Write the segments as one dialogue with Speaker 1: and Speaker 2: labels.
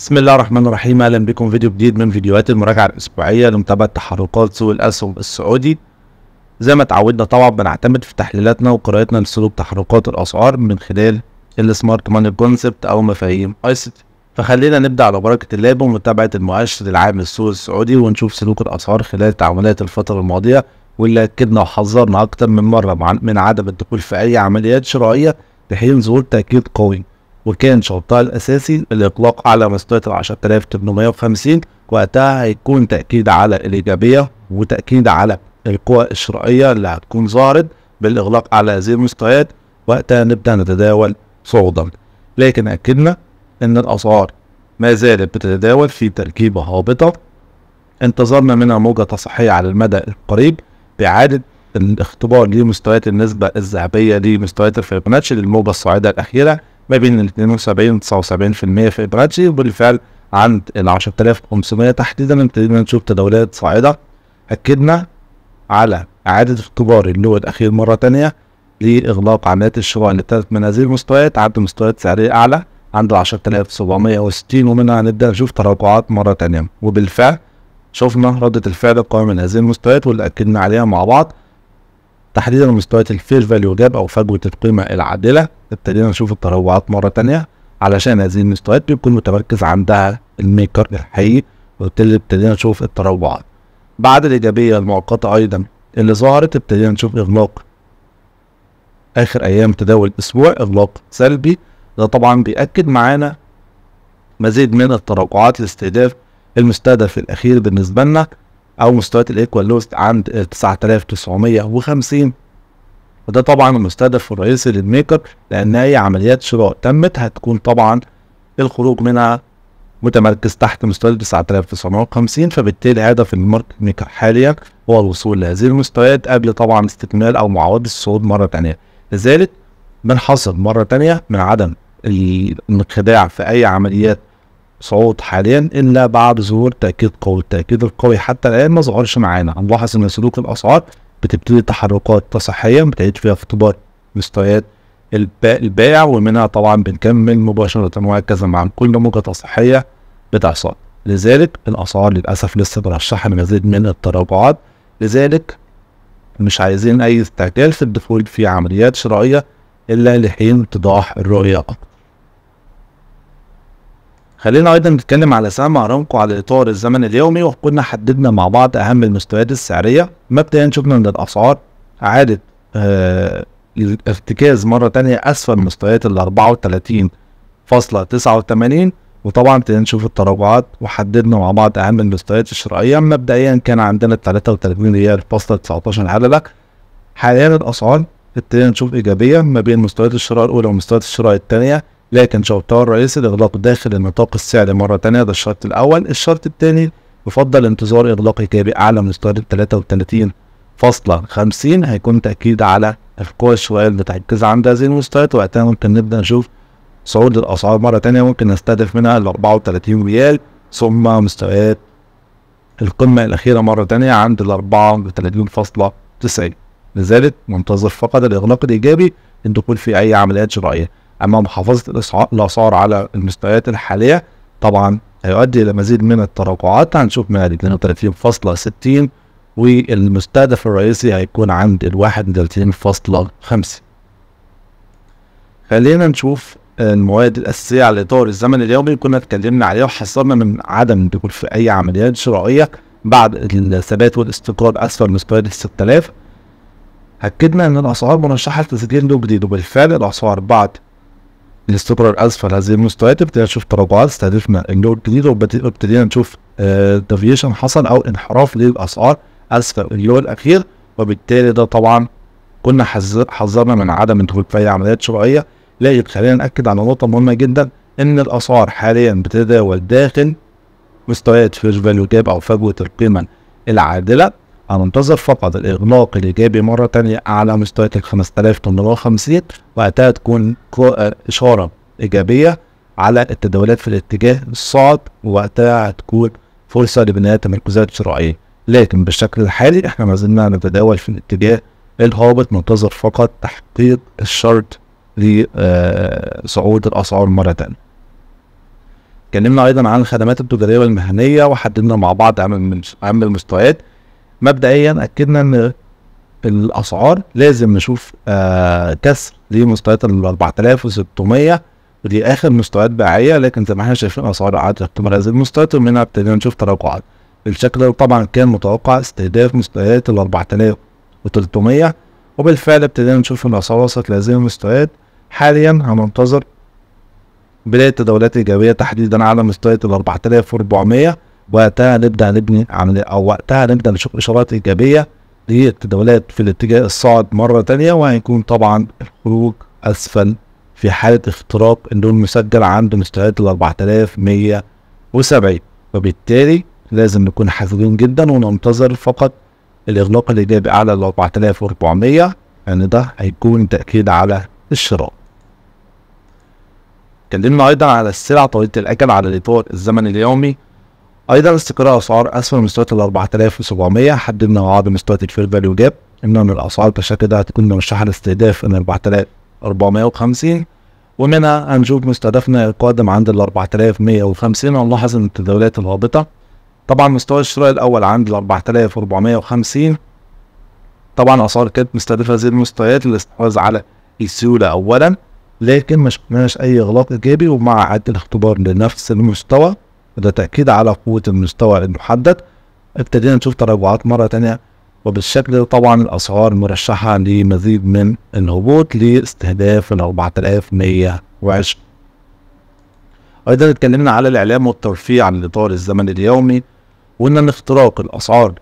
Speaker 1: بسم الله الرحمن الرحيم اهلا بكم فيديو جديد من فيديوهات المراجعه الاسبوعيه لمتابعه تحركات سوق الاسهم السعودي زي ما اتعودنا طبعا بنعتمد في تحليلاتنا وقراءتنا لسلوك تحركات الاسعار من خلال السمارت ماني كونسبت او مفاهيم ايست فخلينا نبدا على بركه الله بمتابعه المؤشر العام للسوق السعودي ونشوف سلوك الاسعار خلال تعاملات الفتره الماضيه واللي اكدنا وحذرنا اكتر من مره من عدم الدخول في اي عمليات شرائيه لحين ظهور تاكيد قوي وكان شرطها الأساسي الإطلاق على مسطرة 10850 وقتها هيكون تأكيد على الإيجابية وتأكيد على القوى الشرائية اللي هتكون ظهرت بالإغلاق على هذه المستويات وقتها نبدأ نتداول صعودا لكن أكدنا إن الأسعار ما زالت بتتداول في تركيبة هابطة انتظرنا منها موجة تصحيح على المدى القريب بإعادة الاختبار لمستويات النسبة الذهبية لمستويات الفيبوناتشي للموجة الصاعدة الأخيرة ما بين 72 و 79% في إبراتشي وبالفعل عند ال 10500 تحديدا ابتدينا نشوف تداولات صاعدة أكدنا على إعادة اختبار اللو الأخير مرة تانية لإغلاق عمليات الشراء لثلاث منازل مستويات عند مستويات سعرية أعلى عند ال 10760 ومنها هنبدأ نشوف تراجعات مرة تانية وبالفعل شفنا ردة الفعل القوية من هذه المستويات واللي أكدنا عليها مع بعض تحديدا مستويات الفير فاليو جاب او فجوه القيمه العادله ابتدينا نشوف التروعات مره تانية علشان هذه المستويات بيكون متمركز عندها الميكر الحقيقي وبالتالي ابتدينا نشوف التروعات بعد الايجابيه المؤقته ايضا اللي ظهرت ابتدينا نشوف اغلاق اخر ايام تداول الاسبوع اغلاق سلبي ده طبعا بياكد معانا مزيد من التراجعات لاستهداف المستهدف الاخير بالنسبه لنا او مستويات الايكوال لوست عند 9950 وده طبعا المستهدف الرئيسي للميكر لان اي عمليات شراء تمت هتكون طبعا الخروج منها متمركز تحت مستوى 9950 فبالتالي هدف الماركت ميكر حاليا هو الوصول لهذه المستويات قبل طبعا استكمال او معاوضه الصعود مره ثانيه لذلك بنحصل مره ثانيه من عدم الانخداع في اي عمليات صعود حاليا الا بعد ظهور تاكيد قوي التاكيد القوي حتى الان ما ظهرش معانا هنلاحظ ان سلوك الاسعار بتبتدي تحركات تصحيا بتعيد فيها اختبار مستويات البيع ومنها طبعا بنكمل مباشرة وهكذا مع كل موجة تصحية بتحصل لذلك الأسعار للأسف لسه مرشحة لمزيد من التراجعات لذلك مش عايزين أي استعجال في الدخول في عمليات شرائية إلا لحين اتضاح الرؤية أكتر خلينا ايضا نتكلم على سهم ارامكو على الاطار الزمن اليومي وكنا حددنا مع بعض اهم المستويات السعريه مبدئيا شفنا ان الاسعار عادت آه الارتكاز مره تانية اسفل مستويات ال 34.89 فاصلة ابتدينا وطبعا نشوف التراجعات وحددنا مع بعض اهم المستويات الشرائيه مبدئيا كان عندنا 33 ريال فاصلة 19 لك حاليا الاسعار ابتدينا نشوف ايجابيه ما بين مستويات الشراء الاولى ومستويات الشراء الثانيه لكن شرطها الرئيسي الإغلاق داخل النطاق السعري مرة تانية ده الشرط الأول الشرط التاني يفضل انتظار إغلاق إيجابي أعلى من مستوى التلاتة وتلاتين فاصلة خمسين هيكون تأكيد على القوى الشوية اللي تركز عند هذه المستويات وقتها ممكن نبدأ نشوف صعود الأسعار مرة تانية ممكن نستهدف منها ال 34 ريال ثم مستويات القمة الأخيرة مرة تانية عند ال 34.90 لذلك منتظر فقط الإغلاق الإيجابي للدخول في أي عمليات شرائية اما محافظه الاسعار على المستويات الحاليه طبعا هيؤدي الى مزيد من التراجعات هنشوف هي 32.60 والمستهدف الرئيسي هيكون عند ال 31.5 خلينا نشوف المواد الأساسية على إطار الزمن اليومي كنا اتكلمنا عليه وحصلنا من عدم الدخول في أي عمليات شرائية بعد الثبات والاستقرار أسفل مستويات ال 6000 أكدنا إن الأسعار مرشحة لتسجيل له جديد وبالفعل الأسعار بعد الاستقرار اسفل هذه المستويات ابتدينا نشوف تراجعات استهدفنا الجو الجديد وابتدينا نشوف ديفيشن آه، حصل او انحراف للاسعار اسفل الجو الاخير وبالتالي ده طبعا كنا حذرنا من عدم الدخول في اي عمليات شرائيه لكن خلينا ناكد على نقطه مهمه جدا ان الاسعار حاليا بتتداول داخل مستويات فير فاليو جاب او فجوه القيمه العادله هننتظر فقط الإغلاق الإيجابي مرة تانية على مستويات ال 5850 وقتها تكون آه، إشارة إيجابية على التداولات في الاتجاه الصعب وقتها هتكون فرصة لبناء تمركزات شرائية لكن بالشكل الحالي احنا ما زلنا نتداول في الاتجاه الهابط ننتظر فقط تحقيق الشرط لصعود آه، الأسعار مرة تانية اتكلمنا ايضا عن الخدمات التجاريه والمهنيه وحددنا مع بعض اهم المستويات مبدئيا اكدنا ان الاسعار لازم نشوف آه كسر لمستويات ال 4600 ودي اخر مستويات باعيه لكن زي ما احنا شايفين اسعار قعدت تختبر هذه المستويات ومنها ابتدينا نشوف تراجعات بالشكل ده طبعا كان متوقع استهداف مستويات ال 4300 وبالفعل ابتدينا نشوف ان الاسعار وصلت لهذه المستويات حاليا هننتظر بداية تداولات إيجابية تحديدا على مستويات ال 4400 وقتها نبدا نبني عمليه او وقتها نبدا نشوف اشارات ايجابيه للتداولات في الاتجاه الصاعد مره ثانيه وهيكون طبعا الخروج اسفل في حاله اختراق النور المسجل عند مستويات ال 4170 وبالتالي لازم نكون حذرين جدا وننتظر فقط الاغلاق الايجابي على ال 4400 يعني ده هيكون تاكيد على الشراء. اتكلمنا ايضا على السلع طويله الاجل على الاطار الزمني اليومي ايضا استقرار اسعار اسفل مستويات ال 4700 حددنا وعاد بعض مستويات الفير فاليو جاب ان الاسعار بالشكل ده هتكون مرشحه لاستهداف ال 4450 ومنها هنشوف مستهدفنا القادم عند ال 4150 هنلاحظ ان التداولات الهابطه طبعا مستوى الشراء الاول عند ال 4450 طبعا اسعار كانت مستهدفه هذه المستويات للاستحواذ على السيوله اولا لكن مش مش اي اغلاق ايجابي ومع عد الاختبار لنفس المستوى وده تأكيد على قوة المستوى المحدد ابتدينا نشوف تراجعات مرة تانية وبالشكل ده طبعا الأسعار مرشحة لمزيد من الهبوط لاستهداف ال 4120 أيضا اتكلمنا على الإعلام والترفيه عن الإطار الزمني اليومي وإن اختراق الأسعار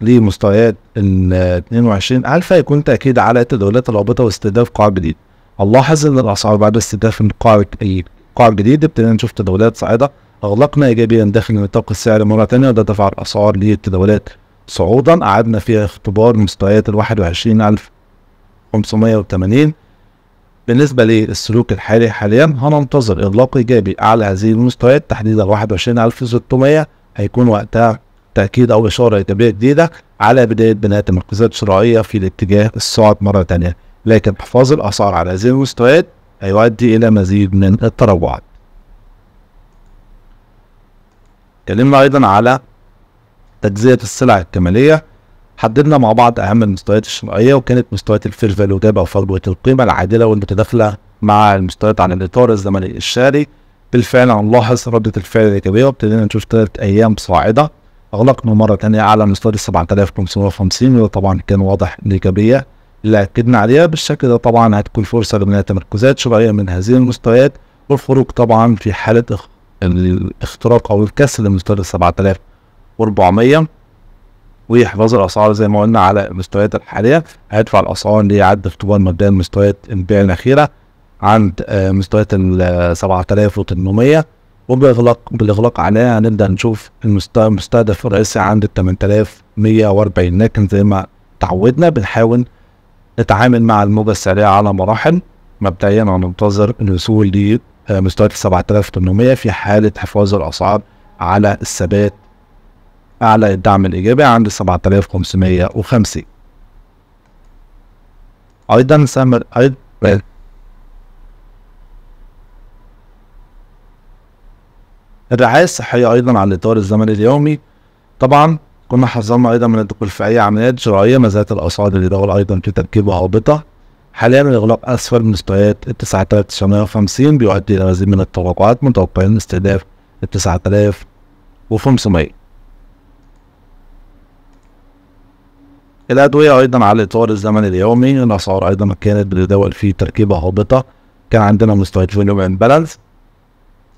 Speaker 1: لمستويات ال 22 ألف هيكون تأكيد على التداولات الرابطة واستهداف قاع جديد. هنلاحظ إن الأسعار بعد استهداف القاع القاع الجديد ابتدينا نشوف تداولات صاعدة أغلقنا إيجابيا داخل نطاق السعر مرة ثانية وده دفع الأسعار للتداولات صعودا قعدنا فيها اختبار مستويات ال 21580 بالنسبة للسلوك الحالي حاليا هننتظر إغلاق إيجابي على هذه المستويات تحديدا 21600 هيكون وقتها تأكيد أو إشارة إيجابية جديدة على بداية بناء تمركزات شرائية في الاتجاه الصاعد مرة تانية لكن حفاظ الأسعار على هذه المستويات هيؤدي إلى مزيد من التروعات اتكلمنا ايضا على تجزئه السلع الكماليه حددنا مع بعض اهم المستويات الشرائيه وكانت مستويات الفير فاليو جاب او فجوة القيمه العادله والمتداخله مع المستويات على الاطار الزمني الشاري بالفعل هنلاحظ ردة الفعل الإيجابية وابتدينا نشوف تلات أيام صاعدة أغلقنا مرة تانية أعلى مستوى 7550 وده طبعا كان واضح الإيجابية اللي أكدنا عليها بالشكل ده طبعا هتكون فرصة لبناء تمركزات شرائية من هذه المستويات والخروج طبعا في حالة الاختراق او الكسر لمستوى 7400 ويحفظ الاسعار زي ما قلنا على المستويات الحاليه هيدفع الاسعار ليعد اختبار مبدئي مستويات البيع الاخيره عند آه، مستويات ال 7800 آه، وباغلاق بالاغلاق عليها هنبدا نشوف المستهدف الرئيسي عند ال 8140 لكن زي ما تعودنا بنحاول نتعامل مع الموجه السعريه على مراحل مبدئيا هننتظر الوصول آه، مستويات 7800 في حاله حفاظ الاسعار على الثبات اعلى الدعم الايجابي عند 7550 ايضا سامر ايضا الرعاية الصحية أيضا على الإطار الزمني اليومي طبعا كنا حذرنا أيضا من الدخول في أي عمليات جراية ما زالت الأسعار دول أيضا في تركيب هابطة حاليا الإغلاق أسفل من مستويات ال 9950 بيؤدي إلى مزيد من التوقعات متوقعين استهداف ال 9500 الأدوية أيضا على الإطار الزمني اليومي الأسعار أيضا كانت بتتداول في تركيبة هابطة كان عندنا مستويات فوليوم امبالانس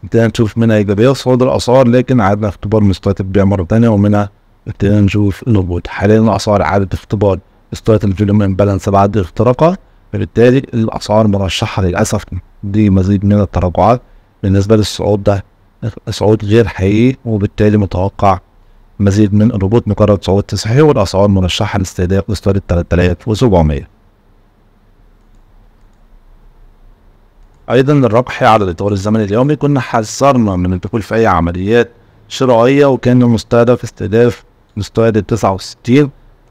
Speaker 1: ابتدينا نشوف منها إيجابية صعود الأسعار لكن عدنا اختبار مستويات البيع مرة تانية ومنها ابتدينا نشوف الهبوط حاليا الأسعار عادت اختبار مستويات الفوليوم امبالانس بعد اختراقها فبالتالي الاسعار مرشحه للاسف لمزيد من التراجعات بالنسبه للصعود ده صعود غير حقيقي وبالتالي متوقع مزيد من الهبوط مجرد صعود تصحيحي والاسعار مرشحه لاستهداف ال 3700 ايضا الربح على الاطار الزمني اليومي كنا حذرنا من الدخول في اي عمليات شرائيه وكان المستهدف استهداف مستوى ال 69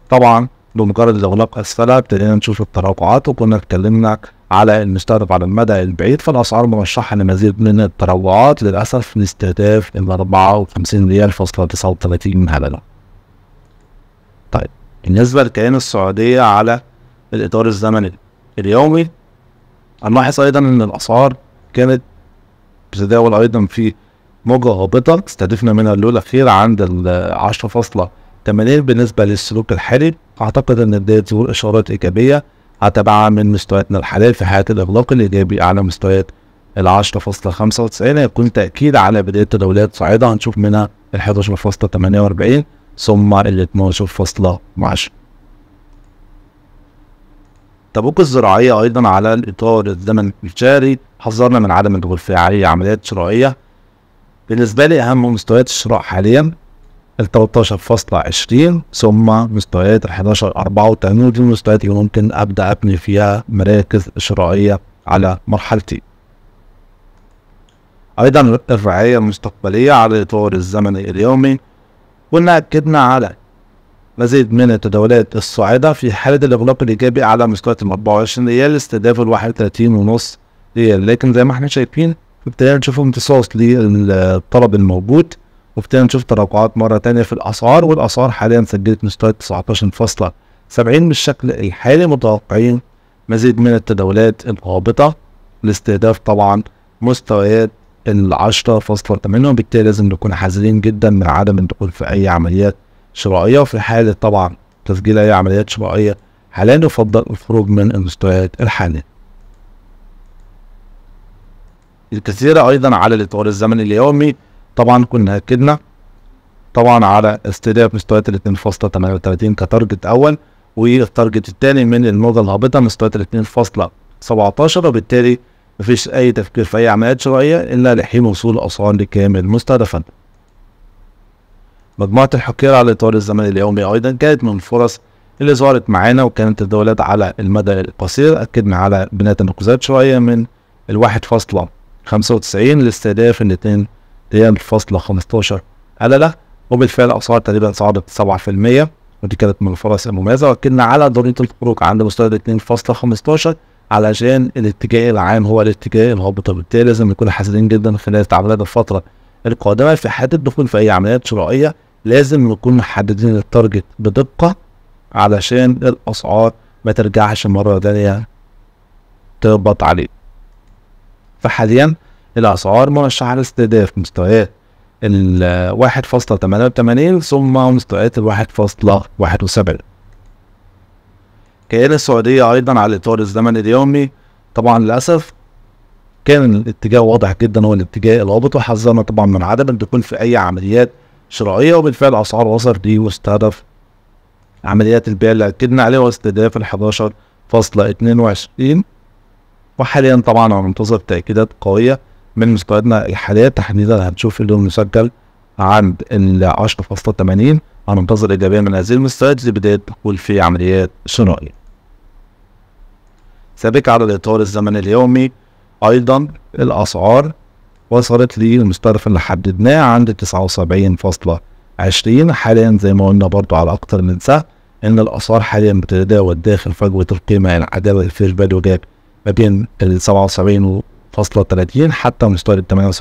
Speaker 1: طبعا بمجرد الإغلاق أسفلها ابتدينا نشوف التراجعات وكنا اتكلمنا على المستهدف على المدى البعيد فالأسعار مرشحة لمزيد من التراجعات للأسف لاستهداف ال 54 ريال فاصلة 39 من هلله. طيب بالنسبة للكيان السعودية على الإطار الزمني اليومي هنلاحظ أيضا إن الأسعار كانت بتتداول أيضا في موجة هابطة استهدفنا منها اللولة الأخيرة عند ال 10.80 بالنسبة للسلوك الحالي اعتقد ان بدايه ظهور اشارات ايجابيه هتبعها من مستوياتنا الحاليه في حياه الاغلاق الايجابي على مستويات ال 10.95 هيكون تاكيد على بدايه تداولات صاعده هنشوف منها ال 11.48 ثم ال 12.10 التبوك الزراعية أيضا على الإطار الزمن الجاري حذرنا من عدم الدخول في أي عمليات شرائية بالنسبة لي أهم مستويات الشراء حاليا ال 13.20 ثم مستويات ال 11 84 دي المستويات اللي ممكن ابدا ابني فيها مراكز شرائيه على مرحلتي. ايضا الرعايه المستقبليه على الاطار الزمني اليومي قلنا اكدنا على مزيد من التداولات الصاعده في حاله الاغلاق الايجابي على مستويات ال 24 ريال استهداف ال 31 ونص ريال لكن زي ما احنا شايفين ابتدينا نشوف امتصاص للطلب الموجود وابتدينا نشوف تراجعات مره تانية في الاسعار والاسعار حاليا سجلت مستوى 19.70 بالشكل الحالي متوقعين مزيد من التداولات الهابطه لاستهداف طبعا مستويات ال 10.8 وبالتالي لازم نكون حذرين جدا من عدم الدخول في اي عمليات شرائيه وفي حاله طبعا تسجيل اي عمليات شرائيه حاليا نفضل الخروج من المستويات الحاليه. الكثير ايضا على الاطار الزمني اليومي طبعا كنا اكدنا طبعا على استهداف مستويات ال 2.38 كتارجت اول والتارجت الثاني من الموجه الهابطه مستويات ال 2.17 وبالتالي مفيش اي تفكير في اي عمليات شرائيه الا لحين وصول اسعار لكامل مستهدفا. مجموعه الحكير على الاطار الزمني اليومي ايضا كانت من الفرص اللي ظهرت معانا وكانت الدولات على المدى القصير اكدنا على بناء تناقضات شرائيه من ال 1.95 لاستهداف ال هي الفاصلة 15 قللة وبالفعل أسعار تقريبا صعدت 7% ودي كانت من الفرص المميزة ولكن على ضريبة الخروج عند مستوى 2.15 علشان الاتجاه العام هو الاتجاه الهابط وبالتالي لازم نكون حذرين جدا خلال تعاملات الفترة القادمة في حالة الدخول في أي عمليات شرائية لازم نكون محددين التارجت بدقة علشان الأسعار ما ترجعش مرة تانية تهبط عليه فحاليا الأسعار مرشحة لاستهداف مستويات ال واحد فاصلة تمانية وتمانين ثم مستويات الواحد فاصلة واحد وسبعين السعودية أيضا على الإطار الزمني اليومي طبعا للأسف كان الاتجاه واضح جدا هو الاتجاه الهابط وحذرنا طبعا من عدم الدخول في أي عمليات شرائية وبالفعل أسعار وصلت واستهدف عمليات البيع اللي أكدنا عليه واستهداف ال 11.22 فاصلة اتنين وعشرين وحاليا طبعا ننتظر تأكيدات قوية من مستوياتنا الحاليه تحديدا هنشوف اللي مسجل عند ال 10.80 هننتظر ايجابيه من هذه المستويات لبدايه دخول في عمليات شرائيه. سابقا على الاطار الزمني اليومي ايضا الاسعار وصلت للمستهدف اللي حددناه عند 79.20 حاليا زي ما قلنا برضو على اكتر من سهم ان الاسعار حاليا بتتداول داخل فجوه القيمه العداوه يعني الفيش فاليو جاب ما بين ال 77 30 حتى مستوى ال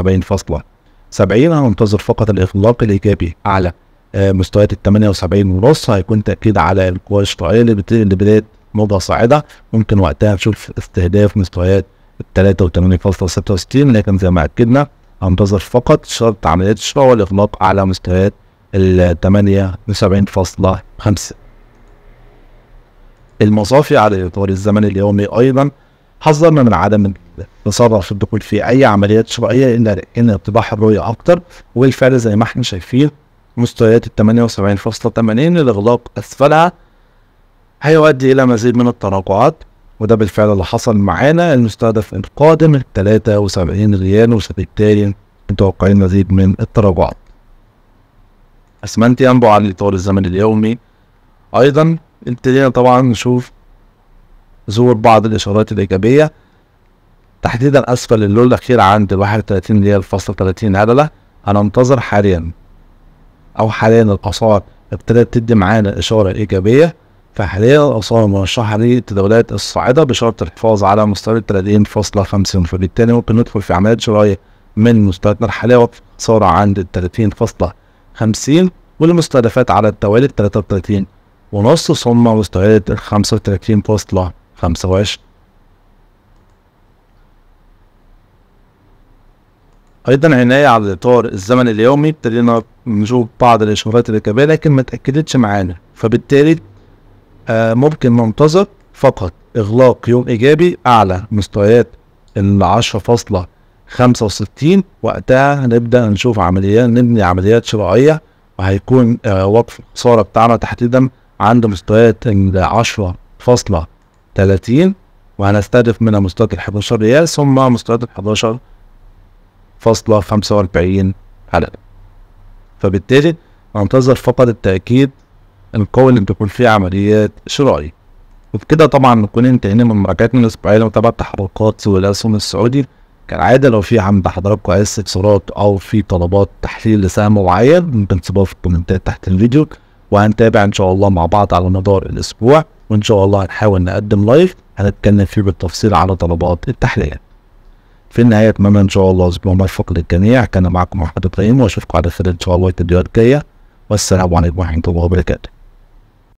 Speaker 1: 78.70 هننتظر فقط الإغلاق الإيجابي أعلى آه، مستويات ال 78 ونص هيكون تأكيد على القوى الشرائية اللي بدأت موضة صاعدة ممكن وقتها نشوف استهداف مستويات ال 83.66 لكن زي ما أكدنا هنتظر فقط شرط عمليات الشراء والإغلاق على مستويات ال 78.5 المصافي على الإطار الزمني اليومي أيضا حذرنا من عدم نصرف الدخول في اي عمليات شرائيه الا ان ارتباح الرؤيه اكتر وبالفعل زي ما احنا شايفين مستويات ال 78.80 الاغلاق اسفلها هيؤدي الى مزيد من التراجعات وده بالفعل اللي حصل معانا المستهدف القادم 73 ريال وبالتالي متوقعين مزيد من التراجعات. اسمنت ينبع عن الاطار الزمني اليومي ايضا ابتدينا طبعا نشوف ظهور بعض الاشارات الايجابيه تحديدا اسفل اللون الاخير عند ال 31 اللي هي الفاصلة 30 هللة هننتظر حاليا او حاليا الاثار ابتدت تدي معانا اشاره ايجابيه فحاليا الاثار مرشحه للتداولات الصاعده بشرط الحفاظ على مستوى فاصلة خمسين فبالتالي ممكن ندخل في عمليه شرايه من مستوياتنا الحاليه وصار عند فاصلة خمسين والمستهدفات على التوالي 33 ونص ثم مستويات فاصلة وعشرين ايضا عناية على اطار الزمن اليومي ابتدينا نشوف بعض الاشارات الايجابيه لكن ما اتأكدتش معانا فبالتالي آه ممكن ننتظر فقط اغلاق يوم ايجابي اعلى مستويات ال 10 فاصلة 65 وقتها هنبدا نشوف عمليات نبني عمليات شرائيه وهيكون آه، وقف الخساره بتاعنا تحديدا عند مستويات ال 10 فاصلة 30 وهنستهدف منها مستويات ال 11 ريال ثم مستويات ال 11 فاصلة خمسة وأربعين حلقة فبالتالي انتظر فقط التأكيد القوي اللي بتكون فيه عمليات شرائي وبكده طبعا نكون انتهينا من مراجعتنا الأسبوعية لمتابعة تحركات سوق الأسهم السعودي كالعادة لو في عند حضراتكم أي استفسارات أو في طلبات تحليل لسهم معين ممكن تسيبوها في الكومنتات تحت الفيديو وهنتابع إن شاء الله مع بعض على مدار الأسبوع وإن شاء الله هنحاول نقدم لايف هنتكلم فيه بالتفصيل على طلبات التحليل في النهاية أتمنى إن شاء الله أسبوع موفق للجميع كان معكم محمد إبراهيم وأشوفكم على خير إن شاء الله الفيديوهات الجاية والسلام عليكم ورحمة الله وبركاته